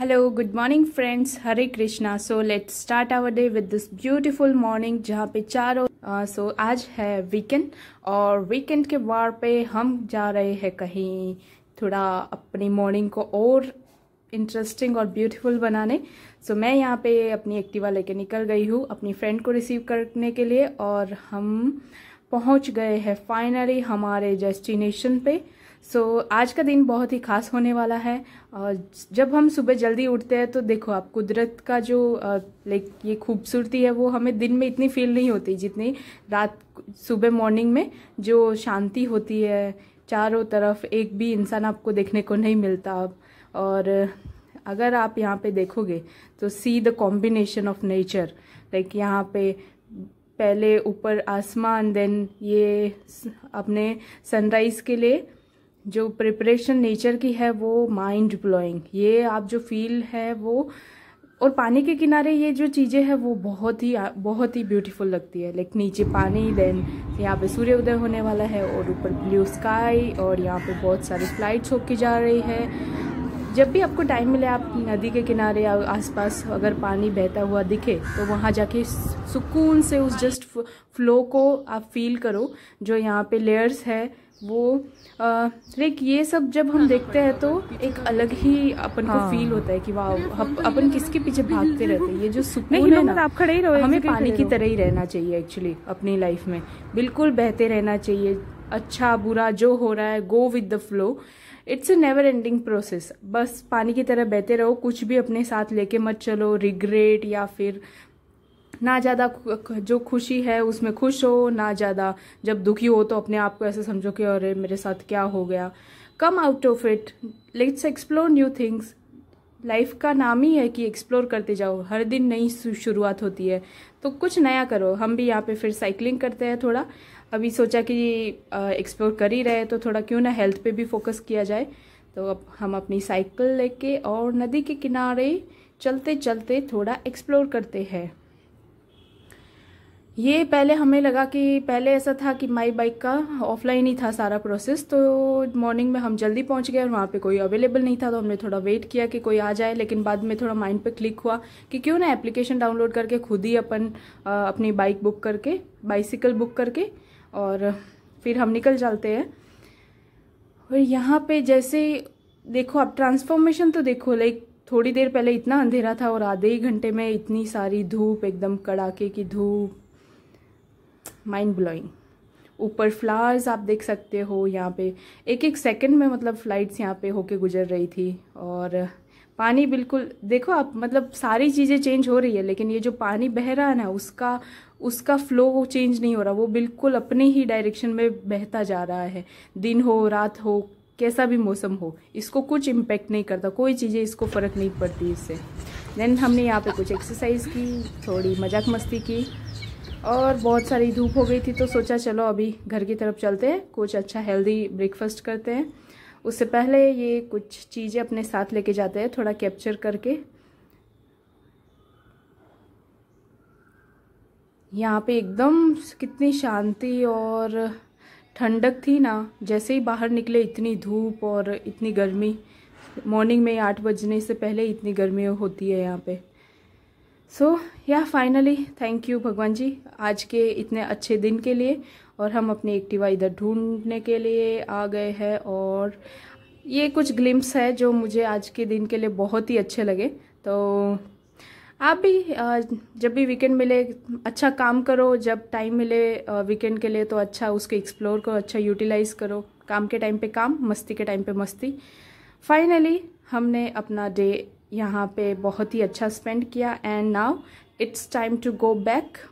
Hello good morning friends Hare Krishna so let's start our day with this beautiful morning जहाँ पे चारों सो uh, so आज है वीकेंड और वीकेंड के बार पे हम जा रहे हैं कहीं थोड़ा अपनी मॉर्निंग को और इंटरेस्टिंग और ब्यूटीफुल बनाने सो so, मैं यहाँ पे अपनी एक्टिवा लेके निकल गई हूँ अपनी फ्रेंड को रिसीव करने के लिए और हम पहुंच गए हैं फाइनली हमारे डेस्टिनेशन पे सो so, आज का दिन बहुत ही खास होने वाला है और जब हम सुबह जल्दी उठते हैं तो देखो आप कुदरत का जो लाइक ये खूबसूरती है वो हमें दिन में इतनी फील नहीं होती जितनी रात सुबह मॉर्निंग में जो शांति होती है चारों तरफ एक भी इंसान आपको देखने को नहीं मिलता अब और अगर आप यहाँ पे देखोगे तो see the combination of nature like यहाँ पे पहले ऊपर आसमान देन ये अपने सनराइज़ के लिए जो प्रिपरेशन नेचर की है वो माइंड ब्लोइंग ये आप जो फील है वो और पानी के किनारे ये जो चीज़ें हैं वो बहुत ही बहुत ही ब्यूटीफुल लगती है लाइक नीचे पानी देन यहाँ पे सूर्य उदय होने वाला है और ऊपर ब्लू स्काई और यहाँ पे बहुत सारी फ्लाइट्स होके जा रही है जब भी आपको टाइम मिले आप नदी के किनारे या आसपास अगर पानी बहता हुआ दिखे तो वहाँ जाके सुकून से उस जस्ट फ्लो को आप फील करो जो यहाँ पे लेयर्स है वो लाइक ये सब जब हम देखते हैं तो एक अलग ही अपन हाँ। को फील होता है कि वाह अपन किसके पीछे भागते रहते हैं ये जो सुकून है ना आप खड़े ही रहो हमें पानी की तरह ही रहना चाहिए एक्चुअली अपनी लाइफ में बिल्कुल बहते रहना चाहिए अच्छा बुरा जो हो रहा है go with the flow it's a never ending process बस पानी की तरह बहते रहो कुछ भी अपने साथ लेके मत चलो रिग्रेट या फिर ना ज़्यादा जो खुशी है उसमें खुश हो ना ज़्यादा जब दुखी हो तो अपने आप को ऐसे समझो कि अरे मेरे साथ क्या हो गया come out of it let's explore new things life का नाम ही है कि एक्सप्लोर करते जाओ हर दिन नई शुरुआत होती है तो कुछ नया करो हम भी यहाँ पे फिर साइकिलिंग करते हैं थोड़ा अभी सोचा कि एक्सप्लोर कर ही रहे तो थोड़ा क्यों ना हेल्थ पे भी फोकस किया जाए तो अब हम अपनी साइकिल लेके और नदी के किनारे चलते चलते थोड़ा एक्सप्लोर करते हैं ये पहले हमें लगा कि पहले ऐसा था कि माई बाइक का ऑफलाइन ही था सारा प्रोसेस तो मॉर्निंग में हम जल्दी पहुंच गए और वहाँ पे कोई अवेलेबल नहीं था तो हमने थोड़ा वेट किया कि कोई आ जाए लेकिन बाद में थोड़ा माइंड पे क्लिक हुआ कि क्यों ना एप्लीकेशन डाउनलोड करके खुद ही अपन अपनी बाइक बुक करके बाइसिकल बुक करके और फिर हम निकल जाते हैं और यहाँ पर जैसे देखो आप ट्रांसफॉर्मेशन तो देखो लाइक थोड़ी देर पहले इतना अंधेरा था और आधे ही घंटे में इतनी सारी धूप एकदम कड़ाके की धूप माइंड ब्लोइंग ऊपर फ्लावर्स आप देख सकते हो यहाँ पे एक एक सेकंड में मतलब फ्लाइट्स यहाँ पे होके गुजर रही थी और पानी बिल्कुल देखो आप मतलब सारी चीज़ें चेंज हो रही है लेकिन ये जो पानी बह रहा है ना उसका उसका फ्लो चेंज नहीं हो रहा वो बिल्कुल अपने ही डायरेक्शन में बहता जा रहा है दिन हो रात हो कैसा भी मौसम हो इसको कुछ इम्पेक्ट नहीं करता कोई चीज़ें इसको फ़र्क नहीं पड़ती इससे देन हमने यहाँ पे कुछ एक्सरसाइज की थोड़ी मजाक मस्ती की और बहुत सारी धूप हो गई थी तो सोचा चलो अभी घर की तरफ चलते हैं कुछ अच्छा हेल्दी ब्रेकफास्ट करते हैं उससे पहले ये कुछ चीज़ें अपने साथ लेके जाते हैं थोड़ा कैप्चर करके यहाँ पे एकदम कितनी शांति और ठंडक थी ना जैसे ही बाहर निकले इतनी धूप और इतनी गर्मी मॉर्निंग में आठ बजने से पहले इतनी गर्मी होती है यहाँ पे सो या फाइनली थैंक यू भगवान जी आज के इतने अच्छे दिन के लिए और हम अपनी एक्टिवा इधर ढूंढने के लिए आ गए हैं और ये कुछ ग्लिम्स है जो मुझे आज के दिन के लिए बहुत ही अच्छे लगे तो आप भी जब भी वीकेंड मिले अच्छा काम करो जब टाइम मिले वीकेंड के लिए तो अच्छा उसको एक्सप्लोर करो अच्छा यूटिलाइज करो काम के टाइम पे काम मस्ती के टाइम पे मस्ती फाइनली हमने अपना डे यहाँ पे बहुत ही अच्छा स्पेंड किया and now it's time to go back